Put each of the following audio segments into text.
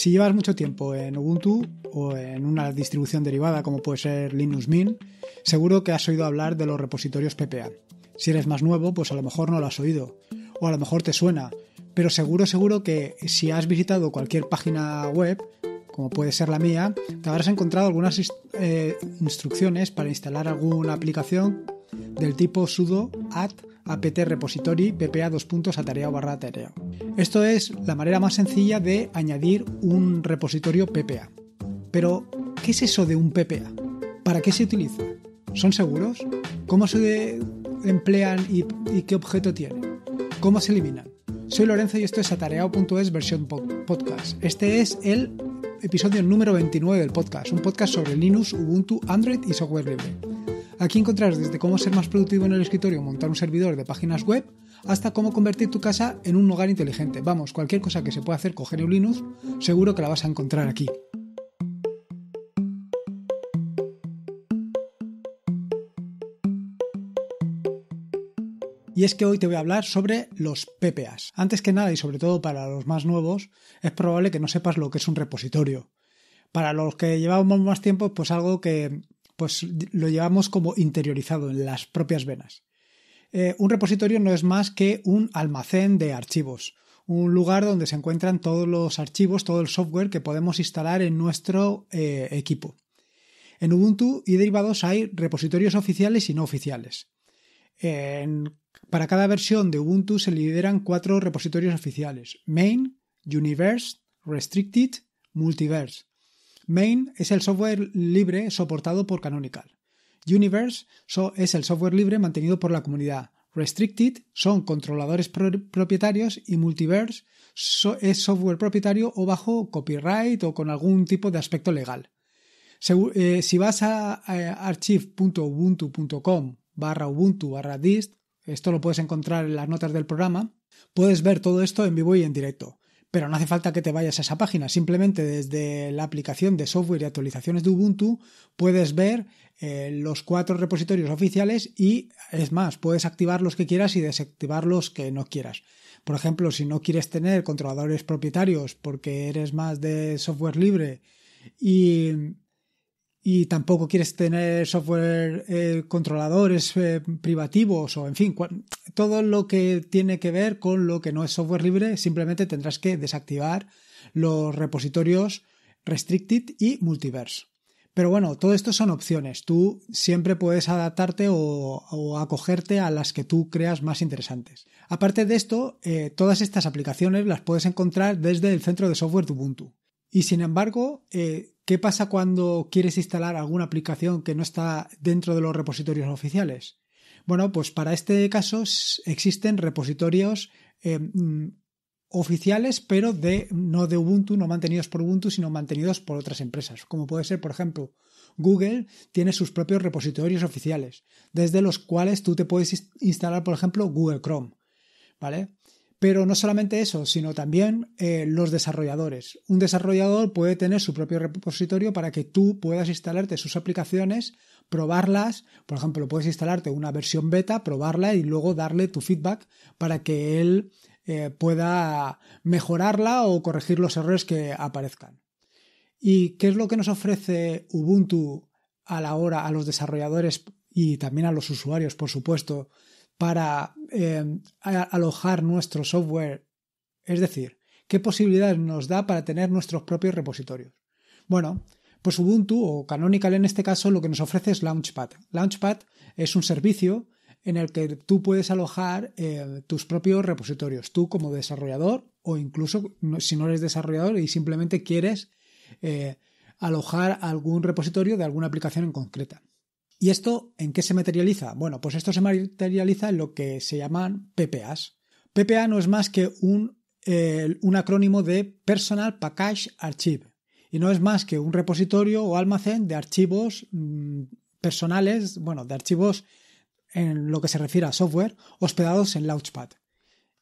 Si llevas mucho tiempo en Ubuntu o en una distribución derivada como puede ser Linux Mint, seguro que has oído hablar de los repositorios PPA. Si eres más nuevo, pues a lo mejor no lo has oído, o a lo mejor te suena, pero seguro, seguro que si has visitado cualquier página web, como puede ser la mía, te habrás encontrado algunas eh, instrucciones para instalar alguna aplicación del tipo sudo add apt repository ppa dos puntos barra Esto es la manera más sencilla de añadir un repositorio ppa. Pero, ¿qué es eso de un ppa? ¿Para qué se utiliza? ¿Son seguros? ¿Cómo se emplean y, qué objeto tiene? ¿Cómo se eliminan? Soy Lorenzo y esto es atareado.es versión podcast. Este es el episodio número 29 del podcast, un podcast sobre Linux, Ubuntu, Android y software libre. Aquí encontrarás desde cómo ser más productivo en el escritorio, montar un servidor de páginas web, hasta cómo convertir tu casa en un hogar inteligente. Vamos, cualquier cosa que se pueda hacer coger en Linux, seguro que la vas a encontrar aquí. y es que hoy te voy a hablar sobre los PPAs. Antes que nada y sobre todo para los más nuevos, es probable que no sepas lo que es un repositorio. Para los que llevamos más tiempo, pues algo que pues lo llevamos como interiorizado en las propias venas. Eh, un repositorio no es más que un almacén de archivos, un lugar donde se encuentran todos los archivos, todo el software que podemos instalar en nuestro eh, equipo. En Ubuntu y derivados hay repositorios oficiales y no oficiales. para cada versión de Ubuntu se lideran cuatro repositorios oficiales: Main, Universe, Restricted, Multiverse. Main es el software libre soportado por Canonical. Universe es el software libre mantenido por la comunidad. Restricted son controladores propietarios y Multiverse es software propietario o bajo copyright o con algún tipo de aspecto legal. Eh, si vas a archive.ubuntu.com barra ubuntu barra dist, esto lo puedes encontrar en las notas del programa, puedes ver todo esto en vivo y en directo pero no hace falta que te vayas a esa página. Simplemente desde la aplicación de software y actualizaciones de Ubuntu puedes ver eh, los cuatro repositorios oficiales y, es más, puedes activar los que quieras y desactivar los que no quieras. Por ejemplo, si no quieres tener controladores propietarios porque eres más de software libre y y tampoco quieres tener software eh, controladores eh, privativos o en fin, todo lo que tiene que ver con lo que no es software libre, simplemente tendrás que desactivar los repositorios restricted y multiverse. Pero bueno, todo esto son opciones. Tú siempre puedes adaptarte o, acogerte a las que tú creas más interesantes. Aparte de esto, eh, todas estas aplicaciones las puedes encontrar desde el centro de software de Ubuntu. Y sin embargo, ¿Qué pasa cuando quieres instalar alguna aplicación que no está dentro de los repositorios oficiales? Bueno, pues para este caso existen repositorios eh, mm, oficiales, pero de, no de Ubuntu, no mantenidos por Ubuntu, sino mantenidos por otras empresas, como puede ser, por ejemplo, Google tiene sus propios repositorios oficiales, desde los cuales tú te puedes instalar, por ejemplo, Google Chrome, ¿vale? Pero no solamente eso, sino también eh, los desarrolladores. Un desarrollador puede tener su propio repositorio para que tú puedas instalarte sus aplicaciones, probarlas. Por ejemplo, puedes instalarte una versión beta, probarla y luego darle tu feedback para que él eh, pueda mejorarla o corregir los errores que aparezcan. ¿Y qué es lo que nos ofrece Ubuntu a la hora a los desarrolladores y también a los usuarios, por supuesto, para eh, alojar nuestro software? Es decir, ¿qué posibilidades nos da para tener nuestros propios repositorios? Bueno, pues Ubuntu o Canonical en este caso lo que nos ofrece es Launchpad. Launchpad es un servicio en el que tú puedes alojar eh, tus propios repositorios, tú como desarrollador o incluso si no eres desarrollador y simplemente quieres eh, alojar algún repositorio de alguna aplicación en concreta. ¿Y esto en qué se materializa? Bueno, pues esto se materializa en lo que se llaman PPAs. PPA no es más que un, acrónimo de Personal Package Archive y no es más que un repositorio o almacén de archivos mm, personales, bueno, de archivos en lo que se refiere a software hospedados en Launchpad.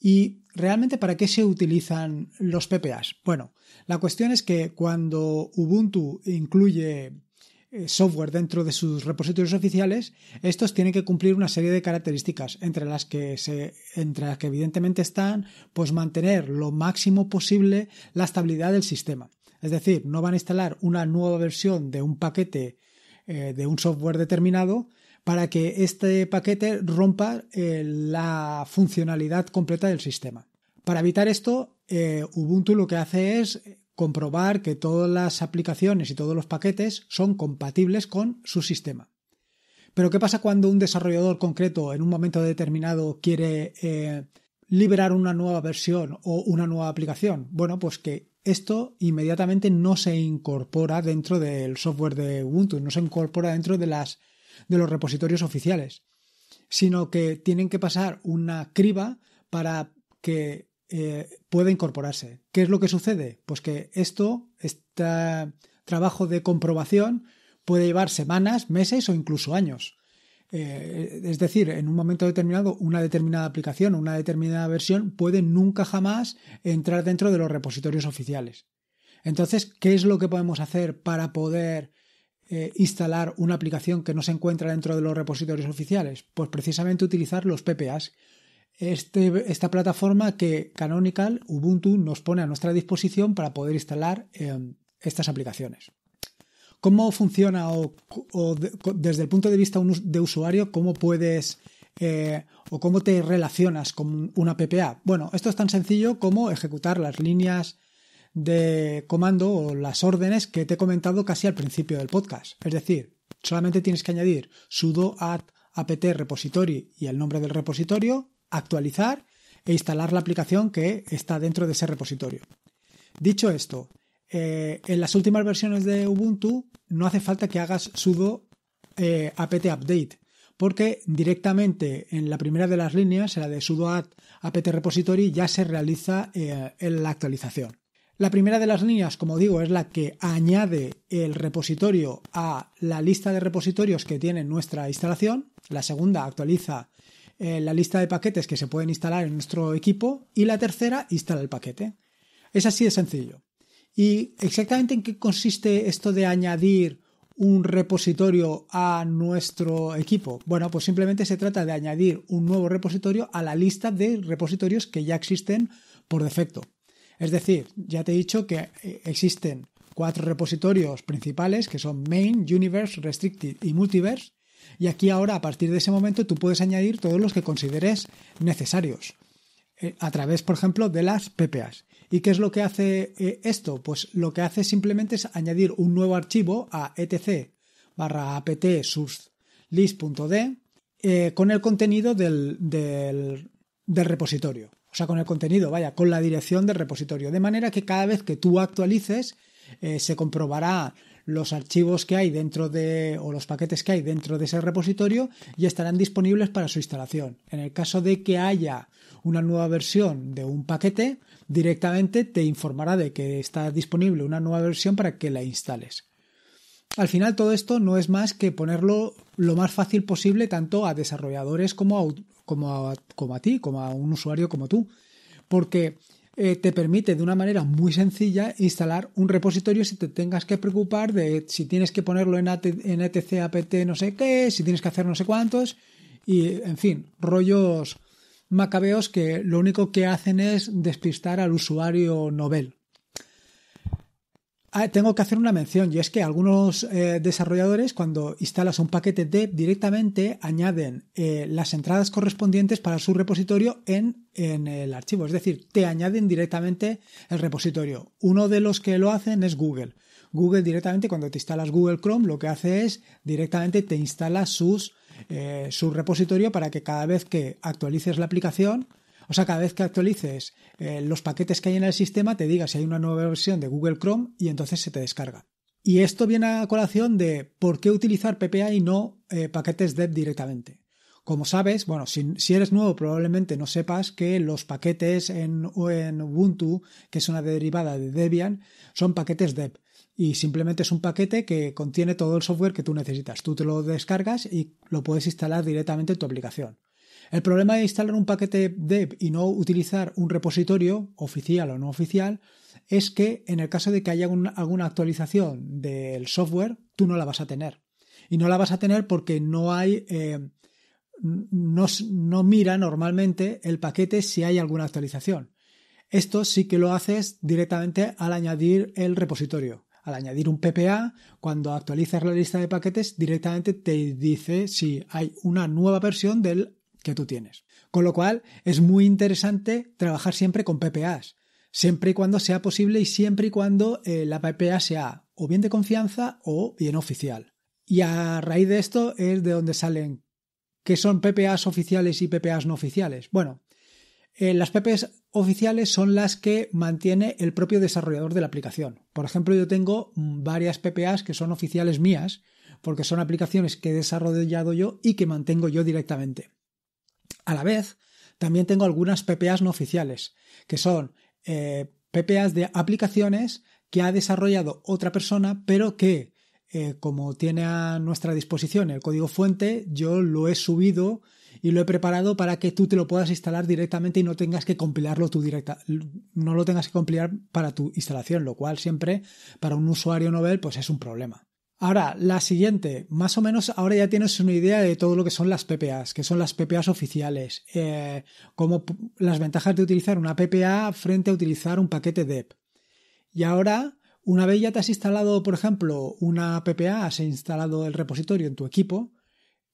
¿Y realmente para qué se utilizan los PPAs? Bueno, la cuestión es que cuando Ubuntu incluye eh, software dentro de sus repositorios oficiales, estos tienen que cumplir una serie de características, entre las que se, entre que evidentemente están, pues mantener lo máximo posible la estabilidad del sistema. Es decir, no van a instalar una nueva versión de un paquete eh, de un software determinado para que este paquete rompa eh, la funcionalidad completa del sistema. Para evitar esto, Ubuntu lo que hace es comprobar que todas las aplicaciones y todos los paquetes son compatibles con su sistema. Pero ¿qué pasa cuando un desarrollador concreto en un momento determinado quiere eh, liberar una nueva versión o una nueva aplicación? Bueno, pues que esto inmediatamente no se incorpora dentro del software de Ubuntu, no se incorpora dentro de, las, de los repositorios oficiales, sino que tienen que pasar una criba para que eh, puede incorporarse. ¿Qué es lo que sucede? Pues que esto, este trabajo de comprobación, puede llevar semanas, meses o incluso años. Eh, es decir, en un momento determinado, una determinada aplicación o una determinada versión puede nunca jamás entrar dentro de los repositorios oficiales. Entonces, ¿qué es lo que podemos hacer para poder eh, instalar una aplicación que no se encuentra dentro de los repositorios oficiales? Pues precisamente utilizar los PPAs, este, esta plataforma que Canonical Ubuntu nos pone a nuestra disposición para poder instalar em, estas aplicaciones. ¿Cómo funciona o, desde el punto de vista de usuario, cómo puedes eh, o cómo te relacionas con una PPA? Bueno, esto es tan sencillo como ejecutar las líneas de comando o las órdenes que te he comentado casi al principio del podcast. Es decir, solamente tienes que añadir sudo add apt repository y el nombre del repositorio, actualizar e instalar la aplicación que está dentro de ese repositorio. Dicho esto, eh, en las últimas versiones de Ubuntu no hace falta que hagas sudo eh, apt update, porque directamente en la primera de las líneas, la de sudo apt repository, ya se realiza eh, la actualización. La primera de las líneas, como digo, es la que añade el repositorio a la lista de repositorios que tiene nuestra instalación. La segunda actualiza eh, la lista de paquetes que se pueden instalar en nuestro equipo y la tercera, instala el paquete. Es así de sencillo. ¿Y exactamente en qué consiste esto de añadir un repositorio a nuestro equipo? Bueno, pues simplemente se trata de añadir un nuevo repositorio a la lista de repositorios que ya existen por defecto. Es decir, ya te he dicho que eh, existen cuatro repositorios principales que son Main, Universe, Restricted y Multiverse y aquí ahora, a partir de ese momento, tú puedes añadir todos los que consideres necesarios, eh, a través, por ejemplo, de las PPAs. ¿Y qué es lo que hace eh, esto? Pues lo que hace simplemente es añadir un nuevo archivo a etc barra apt list.d eh, con el contenido del, repositorio. O sea, con el contenido, vaya, con la dirección del repositorio. De manera que cada vez que tú actualices, se comprobará los archivos que hay dentro de o los paquetes que hay dentro de ese repositorio y estarán disponibles para su instalación. En el caso de que haya una nueva versión de un paquete, directamente te informará de que está disponible una nueva versión para que la instales. Al final todo esto no es más que ponerlo lo más fácil posible tanto a desarrolladores como a, como como a ti, como a un usuario como tú. Porque eh, te permite de una manera muy sencilla instalar un repositorio si te tengas que preocupar de si tienes que ponerlo en, en etc, apt, no sé qué, si tienes que hacer no sé cuántos, y en fin, rollos macabeos que lo único que hacen es despistar al usuario novel. Ah, tengo que hacer una mención y es que algunos eh, desarrolladores cuando instalas un paquete de directamente añaden eh, las entradas correspondientes para su repositorio en, el archivo, es decir, te añaden directamente el repositorio. Uno de los que lo hacen es Google. Google directamente cuando te instalas Google Chrome lo que hace es directamente te instala sus, eh, su repositorio para que cada vez que actualices la aplicación o sea, cada vez que actualices eh, los paquetes que hay en el sistema, te diga si hay una nueva versión de Google Chrome y entonces se te descarga. Y esto viene a colación de por qué utilizar PPA y no eh, paquetes Deb directamente. Como sabes, bueno, si, eres nuevo probablemente no sepas que los paquetes en, en, Ubuntu, que es una derivada de Debian, son paquetes Deb Y simplemente es un paquete que contiene todo el software que tú necesitas. Tú te lo descargas y lo puedes instalar directamente en tu aplicación. El problema de instalar un paquete dev y no utilizar un repositorio, oficial o no oficial, es que en el caso de que haya alguna actualización del software, tú no la vas a tener. Y no la vas a tener porque no hay... Eh, no, mira normalmente el paquete si hay alguna actualización. Esto sí que lo haces directamente al añadir el repositorio. Al añadir un PPA, cuando actualizas la lista de paquetes, directamente te dice si hay una nueva versión del que tú tienes. Con lo cual, es muy interesante trabajar siempre con PPAs, siempre y cuando sea posible y siempre y cuando eh, la PPA sea o bien de confianza o bien oficial. Y a raíz de esto es de donde salen que son PPAs oficiales y PPAs no oficiales. Bueno, eh, las PPAs oficiales son las que mantiene el propio desarrollador de la aplicación. Por ejemplo, yo tengo varias PPAs que son oficiales mías, porque son aplicaciones que he desarrollado yo y que mantengo yo directamente. A la vez, también tengo algunas PPAs no oficiales, que son eh, PPAs de aplicaciones que ha desarrollado otra persona, pero que, eh, como tiene a nuestra disposición el código fuente, yo lo he subido y lo he preparado para que tú te lo puedas instalar directamente y no tengas que compilarlo tú directa, no lo tengas que compilar para tu instalación, lo cual siempre para un usuario novel pues es un problema. Ahora, la siguiente, más o menos ahora ya tienes una idea de todo lo que son las PPAs, que son las PPAs oficiales, eh, como las ventajas de utilizar una PPA frente a utilizar un paquete DEP. Y ahora, una vez ya te has instalado, por ejemplo, una PPA, has instalado el repositorio en tu equipo,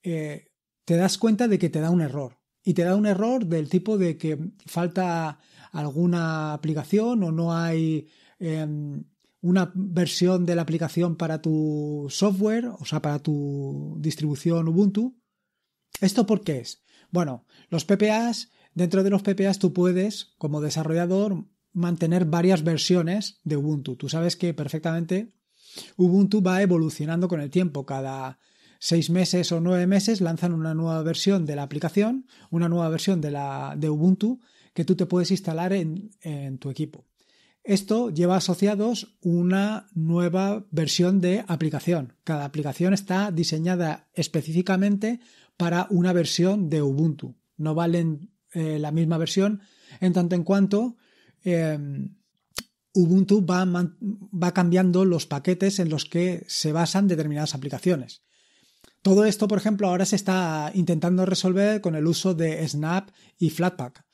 eh, te das cuenta de que te da un error. Y te da un error del tipo de que falta alguna aplicación o no hay... Em, una versión de la aplicación para tu software, o sea, para tu distribución Ubuntu. ¿Esto por qué es? Bueno, los PPAs, dentro de los PPAs tú puedes, como desarrollador, mantener varias versiones de Ubuntu. Tú sabes que perfectamente Ubuntu va evolucionando con el tiempo. Cada seis meses o nueve meses lanzan una nueva versión de la aplicación, una nueva versión de, Ubuntu que tú te puedes instalar en tu equipo. Esto lleva asociados una nueva versión de aplicación. Cada aplicación está diseñada específicamente para una versión de Ubuntu. No valen eh, la misma versión en tanto en cuanto em, Ubuntu va cambiando los paquetes en los que se basan determinadas aplicaciones. Todo esto, por ejemplo, ahora se está intentando resolver con el uso de Snap y Flatpak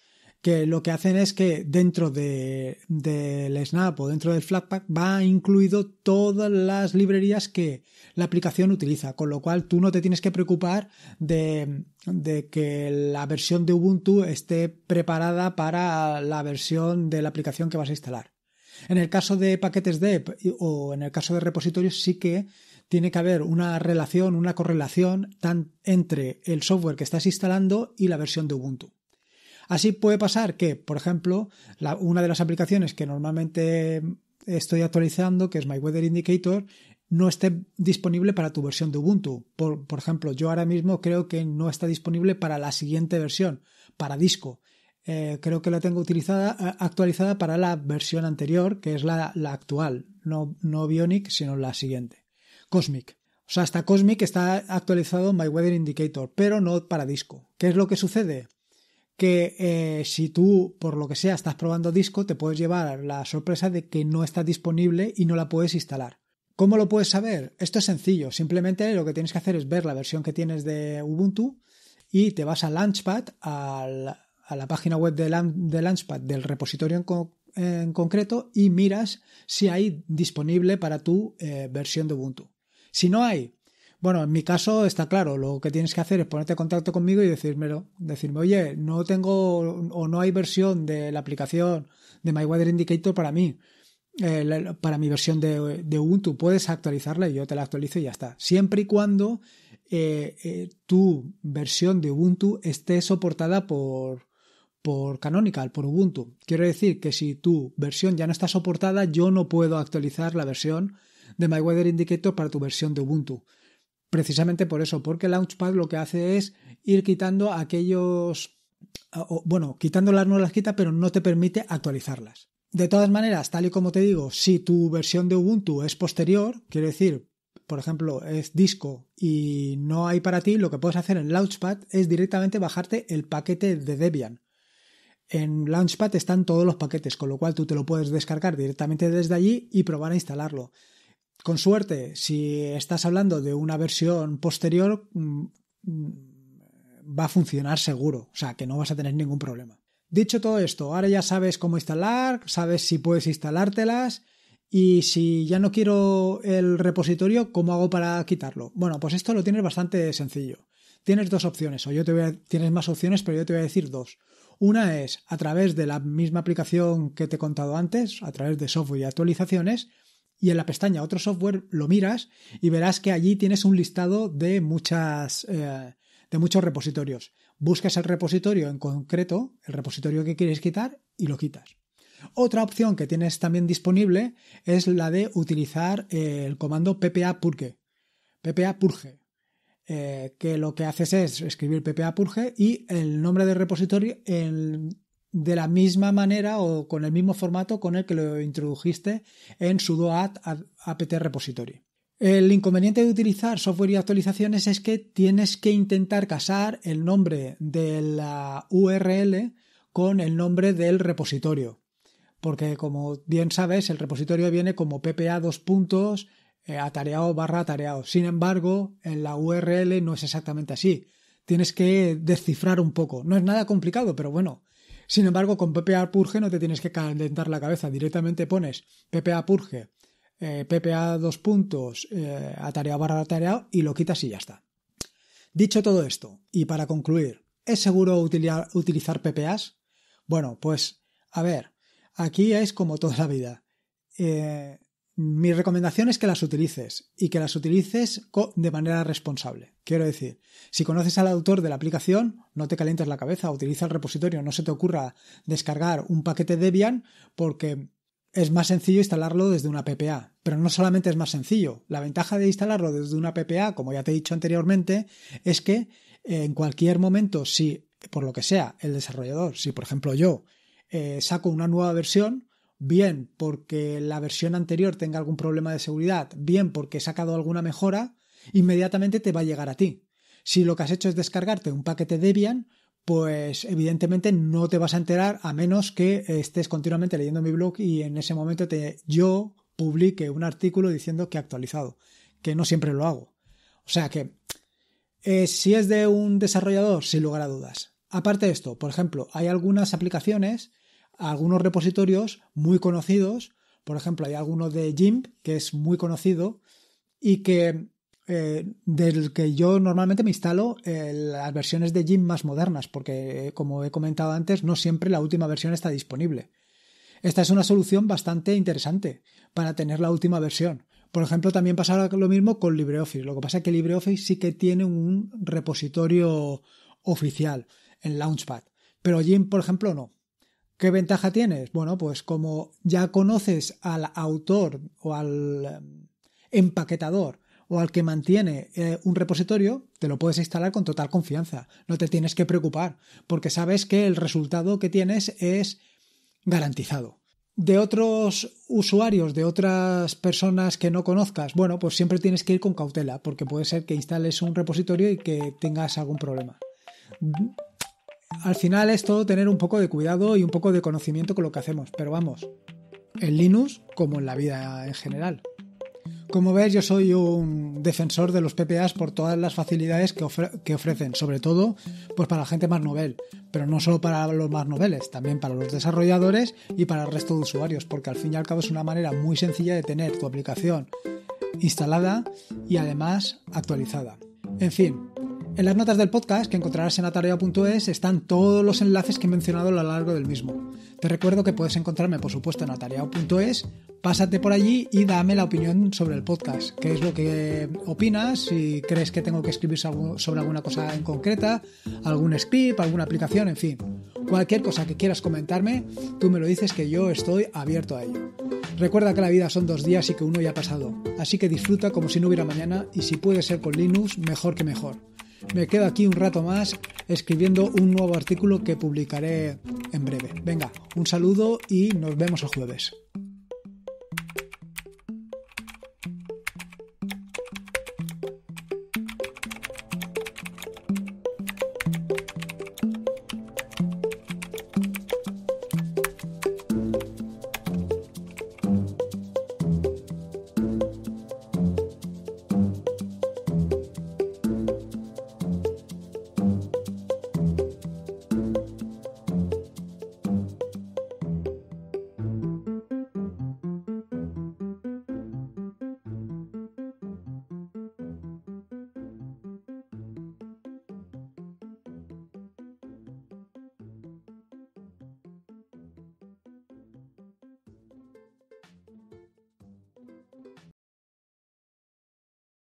que lo que hacen es que dentro del Snap o dentro del Flatpak va incluido todas las librerías que la aplicación utiliza, con lo cual tú no te tienes que preocupar de, que la versión de Ubuntu esté preparada para la versión de la aplicación que vas a instalar. En el caso de paquetes DEP o en el caso de repositorios sí que tiene que haber una relación, una correlación entre el software que estás instalando y la versión de Ubuntu. Así puede pasar que, por ejemplo, una de las aplicaciones que normalmente estoy actualizando, que es My Weather Indicator, no esté disponible para tu versión de Ubuntu. Por, ejemplo, yo ahora mismo creo que no está disponible para la siguiente versión, para disco. Eh, creo que la tengo utilizada, actualizada para la versión anterior, que es la, actual, no, no Bionic, sino la siguiente. Cosmic. O sea, hasta Cosmic está actualizado My Weather Indicator, pero no para disco. ¿Qué es lo que sucede? que eh, si tú, por lo que sea, estás probando disco, te puedes llevar la sorpresa de que no está disponible y no la puedes instalar. ¿Cómo lo puedes saber? Esto es sencillo, simplemente lo que tienes que hacer es ver la versión que tienes de Ubuntu y te vas a Launchpad, a la página web de, Launchpad del repositorio en, concreto y miras si hay disponible para tu eh, versión de Ubuntu. Si no hay, bueno, en mi caso está claro, lo que tienes que hacer es ponerte en contacto conmigo y decírmelo, decirme, oye, no tengo o no hay versión de la aplicación de MyWeather Indicator para mí, eh, para mi versión de, Ubuntu, puedes actualizarla y yo te la actualizo y ya está. Siempre y cuando eh, eh, tu versión de Ubuntu esté soportada por, por Canonical, por Ubuntu. Quiero decir que si tu versión ya no está soportada, yo no puedo actualizar la versión de weather Indicator para tu versión de Ubuntu precisamente por eso, porque Launchpad lo que hace es ir quitando aquellos, bueno, quitándolas no las quita, pero no te permite actualizarlas. De todas maneras, tal y como te digo, si tu versión de Ubuntu es posterior, quiero decir, por ejemplo, es disco y no hay para ti, lo que puedes hacer en Launchpad es directamente bajarte el paquete de Debian. En Launchpad están todos los paquetes, con lo cual tú te lo puedes descargar directamente desde allí y probar a instalarlo con suerte, si estás hablando de una versión posterior, mm, mm, va a funcionar seguro, o sea, que no vas a tener ningún problema. Dicho todo esto, ahora ya sabes cómo instalar, sabes si puedes instalártelas y si ya no quiero el repositorio, ¿cómo hago para quitarlo? Bueno, pues esto lo tienes bastante sencillo. Tienes dos opciones, o yo te voy a, tienes más opciones, pero yo te voy a decir dos. Una es a través de la misma aplicación que te he contado antes, a través de software y actualizaciones, y en la pestaña otro software lo miras y verás que allí tienes un listado de muchas eh, de muchos repositorios. Buscas el repositorio en concreto, el repositorio que quieres quitar y lo quitas. Otra opción que tienes también disponible es la de utilizar eh, el comando ppa purge, ppa purge, eh, que lo que haces es escribir ppa purge y el nombre del repositorio, el de la misma manera o con el mismo formato con el que lo introdujiste en sudo apt apt repository. El inconveniente de utilizar software y actualizaciones es que tienes que intentar casar el nombre de la URL con el nombre del repositorio. Porque como bien sabes, el repositorio viene como ppa dos puntos eh, atareado barra atareado. Sin embargo, en la URL no es exactamente así. Tienes que descifrar un poco. No es nada complicado, pero bueno, sin embargo, con PPA Purge no te tienes que calentar la cabeza, directamente pones PPA Purge, eh, PPA dos puntos, eh, atareado barra atareado y lo quitas y ya está. Dicho todo esto, y para concluir, ¿es seguro utilizar, utilizar PPAs? Bueno, pues a ver, aquí es como toda la vida. Eh, mi recomendación es que las utilices y que las utilices de manera responsable. Quiero decir, si conoces al autor de la aplicación, no te calientes la cabeza, utiliza el repositorio, no se te ocurra descargar un paquete Debian porque es más sencillo instalarlo desde una PPA. Pero no solamente es más sencillo, la ventaja de instalarlo desde una PPA, como ya te he dicho anteriormente, es que eh, en cualquier momento, si por lo que sea el desarrollador, si por ejemplo yo eh, saco una nueva versión, bien porque la versión anterior tenga algún problema de seguridad, bien porque he sacado alguna mejora, inmediatamente te va a llegar a ti. Si lo que has hecho es descargarte un paquete Debian, pues evidentemente no te vas a enterar a menos que estés continuamente leyendo mi blog y en ese momento te, yo publique un artículo diciendo que he actualizado, que no siempre lo hago. O sea que eh, si es de un desarrollador, sin lugar a dudas. Aparte de esto, por ejemplo, hay algunas aplicaciones algunos repositorios muy conocidos. Por ejemplo, hay alguno de GIMP que es muy conocido y que eh, del que yo normalmente me instalo eh, las versiones de GIMP más modernas, porque eh, como he comentado antes, no siempre la última versión está disponible. Esta es una solución bastante interesante para tener la última versión. Por ejemplo, también pasa lo mismo con LibreOffice. Lo que pasa es que LibreOffice sí que tiene un repositorio oficial en Launchpad, pero GIMP, por ejemplo, no. ¿Qué ventaja tienes? Bueno, pues como ya conoces al autor o al em, empaquetador o al que mantiene eh, un repositorio, te lo puedes instalar con total confianza. No te tienes que preocupar, porque sabes que el resultado que tienes es garantizado. De otros usuarios, de otras personas que no conozcas, bueno, pues siempre tienes que ir con cautela, porque puede ser que instales un repositorio y que tengas algún problema al final es todo tener un poco de cuidado y un poco de conocimiento con lo que hacemos, pero vamos, en Linux como en la vida en general. Como ves, yo soy un defensor de los PPAs por todas las facilidades que, ofrecen, sobre todo pues para la gente más novel, pero no solo para los más noveles, también para los desarrolladores y para el resto de usuarios, porque al fin y al cabo es una manera muy sencilla de tener tu aplicación instalada y además actualizada. En fin, en las notas del podcast que encontrarás en atarea.es están todos los enlaces que he mencionado a lo largo del mismo. Te recuerdo que puedes encontrarme, por supuesto, en atarea.es. Pásate por allí y dame la opinión sobre el podcast. ¿Qué es lo que opinas? Si crees que tengo que escribir sobre alguna cosa en concreta, algún script, alguna aplicación, en fin. Cualquier cosa que quieras comentarme, tú me lo dices que yo estoy abierto a ello. Recuerda que la vida son dos días y que uno ya ha pasado, así que disfruta como si no hubiera mañana y si puede ser con Linux, mejor que mejor. Me quedo aquí un rato más escribiendo un nuevo artículo que publicaré en breve. Venga, un saludo y nos vemos el jueves.